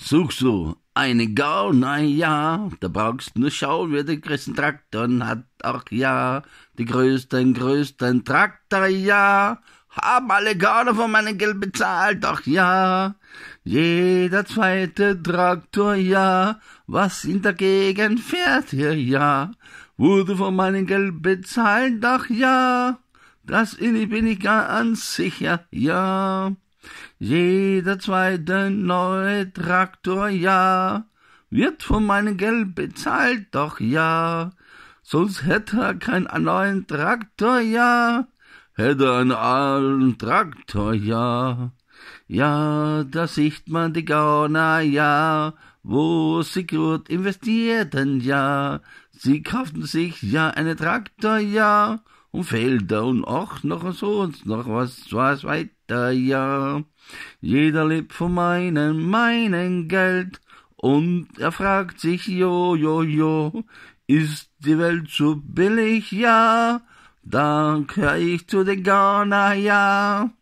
Suchst du eine Gau? Nein, ja. Da brauchst nur schauen, wer den größten Traktor hat. Ach ja, die größten, größten Traktor, ja. Haben alle Gauner von meinem Geld bezahlt, ach ja. Jeder zweite Traktor, ja. Was in der Gegend fährt hier, ja. Wurde von meinem Geld bezahlt, ach ja. Das bin ich, bin ich ganz sicher, ja. Jeder zweite neue Traktor, ja, wird von meinem Geld bezahlt, doch ja. Sonst hätte er keinen neuen Traktor, ja. Hätte er einen alten Traktor, ja. Ja, da sieht man die Gauner, ja, wo sie gut investierten, ja. Sie kauften sich ja einen Traktor, ja, und Felder und auch noch so und noch was, was weiter da ja. Jeder lebt von meinem, meinem Geld und er fragt sich, jo, jo, jo, ist die Welt zu billig, ja? Dann gehör ich zu den Garner, ja.